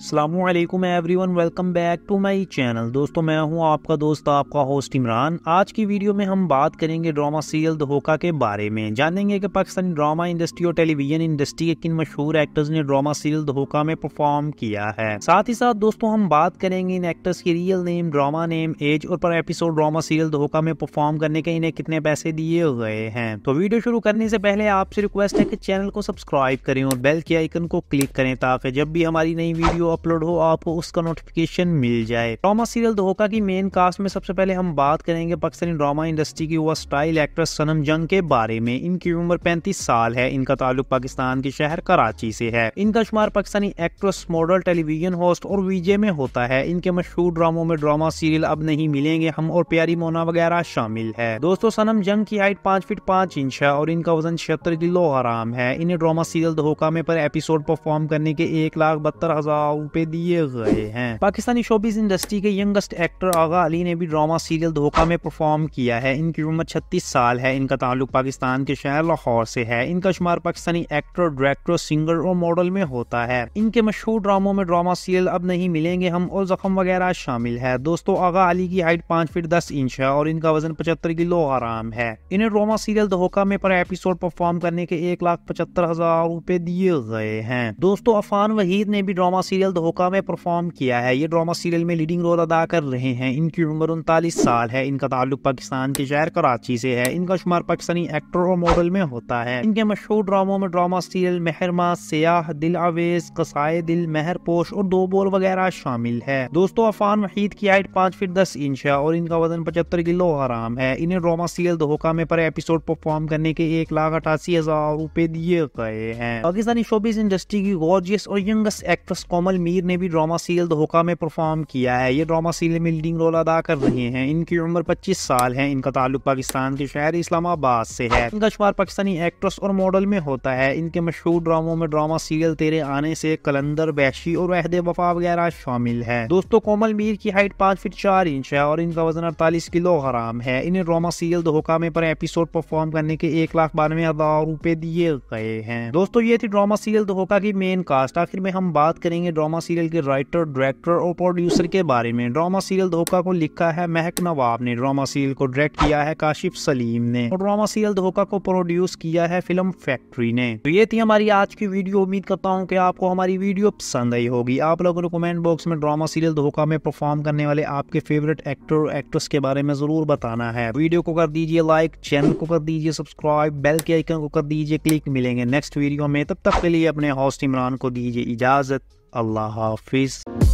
अल्लाम everyone welcome back to my channel दोस्तों मैं हूं आपका दोस्त आपका होस्ट इमरान आज की वीडियो में हम बात करेंगे ड्रामा सीरियल धोखा के बारे में जानेंगे कि पाकिस्तानी ड्रामा इंडस्ट्री और टेलीविजन इंडस्ट्री के किन मशहूर एक्टर्स ने ड्रामा सीरियल धोखा में परफॉर्म किया है साथ ही साथ दोस्तों हम बात करेंगे इन एक्टर्स की real name drama name age और पर एपिसोड ड्रामा सीरियल धोखा में परफॉर्म करने के इन्हें कितने पैसे दिए गए हैं तो वीडियो शुरू करने से पहले आपसे रिक्वेस्ट है की चैनल को सब्सक्राइब करें और बेल के आइकन को क्लिक करें ताकि जब भी हमारी नई वीडियो वीडियो अपलोड हो आपको उसका नोटिफिकेशन मिल जाए ड्रामा सीरियल धोखा की मेन कास्ट में सबसे पहले हम बात करेंगे पाकिस्तानी ड्रामा इंडस्ट्री की युवा स्टाइल एक्ट्रेस सनम जंग के बारे में इनकी उम्र पैंतीस साल है इनका ताल्लुक पाकिस्तान के शहर कराची से है इनका शुमार Pakistani actress model television host और वीजे में होता है इनके मशहूर ड्रामो में ड्रामा सीरियल अब नहीं मिलेंगे हम और प्यारी मोना वगैरह शामिल है दोस्तों सनम जंग की हाइट पांच फीट पांच इंच है और इनका वजन छिहत्तर किलो आराम है इन्हें ड्रामा सीरियल धोखा में पर एपिसोड परफॉर्म करने के एक लाख बहत्तर हजार दाव पे दिए गए हैं पाकिस्तानी शोबीज इंडस्ट्री के यंगस्ट एक्टर आगा अली ने भी ड्रामा सीरियल धोखा में परफॉर्म किया है इनकी उम्र छत्तीस साल है इनका ताल्लुक पाकिस्तान के शहर लाहौर से है इनका शुमार पाकिस्तानी एक्टर डायरेक्टर सिंगर और मॉडल में होता है इनके मशहूर ड्रामों में ड्रामा सीरियल अब नहीं मिलेंगे हम और जख्म वगैरह शामिल है दोस्तों आगा अली की हाइट पांच फीट दस इंच है और इनका वजन पचहत्तर किलो आराम है इन्हें ड्रामा सीरियल धोखा में पर एपिसोड परफॉर्म करने के एक लाख पचहत्तर हजार रूपए दिए गए हैं दोस्तों अफान वहीद ने भी ड्रामा सीरियल सीरियल धोखा में परफॉर्म किया है ये ड्रामा सीरियल में लीडिंग रोल अदा कर रहे हैं इनकी उम्र उनतालीस साल है इनका ताल्लुक पाकिस्तान के शहर कराची से है इनका शुमार पाकिस्तानी एक्टर और मॉडल में होता है इनके मशहूर ड्रामों में ड्रामा सीरियल मेहरमा सयाह दिल आवेज कसाए दिल मेहरपोश और दो बोल वगैरह शामिल है दोस्तों अफान वहीद की हाइट पाँच फीट दस इंच है और इनका वजन पचहत्तर किलो आराम है इन्हें ड्रामा सीरियल धोखा में पर एपिसोड परफॉर्म करने के एक लाख अठासी हजार रूपए दिए गए हैं पाकिस्तानी शोबीज इंडस्ट्री की गॉर्जियस और यंगस्ट एक्ट्रेस कोमल मीर ने भी ड्रामा सीरियल धोखा में परफॉर्म किया है ये ड्रामा सीरियल में लीडिंग रोल अदा कर रहे हैं इनकी उम्र 25 साल है इनका ताल्लुक पाकिस्तान के शहर इस्लामाबाद से है इनका शुमार पाकिस्तानी एक्ट्रेस और मॉडल में होता है इनके मशहूर ड्रामों में ड्रामा सीरियल तेरे आने से कलंदर बैशी और वहद वफा वगैरह शामिल है दोस्तों कोमल मीर की हाइट पाँच फीट चार इंच है और इनका वजन अड़तालीस किलो हराम है इन्हें ड्रामा सीरियल धोखा में पर एपिसोड परफॉर्म करने के एक लाख बानवे हजार रूपए दिए गए हैं दोस्तों ये थी ड्रामा सीरियल धोखा की मेन कास्ट आखिर में हम बात करेंगे ड्रामा ड्रामा सीरियल के राइटर डायरेक्टर और प्रोड्यूसर के बारे में ड्रामा सीरियल धोखा को लिखा है महक नवाब ने ड्रामा सीरियल को डायरेक्ट किया है काशिफ सलीम ने और ड्रामा सीरियल धोखा को प्रोड्यूस किया है फिल्म फैक्ट्री ने तो ये थी हमारी आज की वीडियो उम्मीद करता हूँ की आपको हमारी वीडियो पसंद आई होगी आप लोगों ने कमेंट बॉक्स में ड्रामा सीरियल धोखा में परफॉर्म करने वाले आपके फेवरेट एक्टर और एक्ट्रेस के बारे में जरूर बताना है वीडियो को कर दीजिए लाइक चैनल को कर दीजिए सब्सक्राइब बेल के आइकन को कर दीजिए क्लिक मिलेंगे नेक्स्ट वीडियो में तब तक के लिए अपने हॉस्ट इमरान को दीजिए इजाजत Allah Hafiz.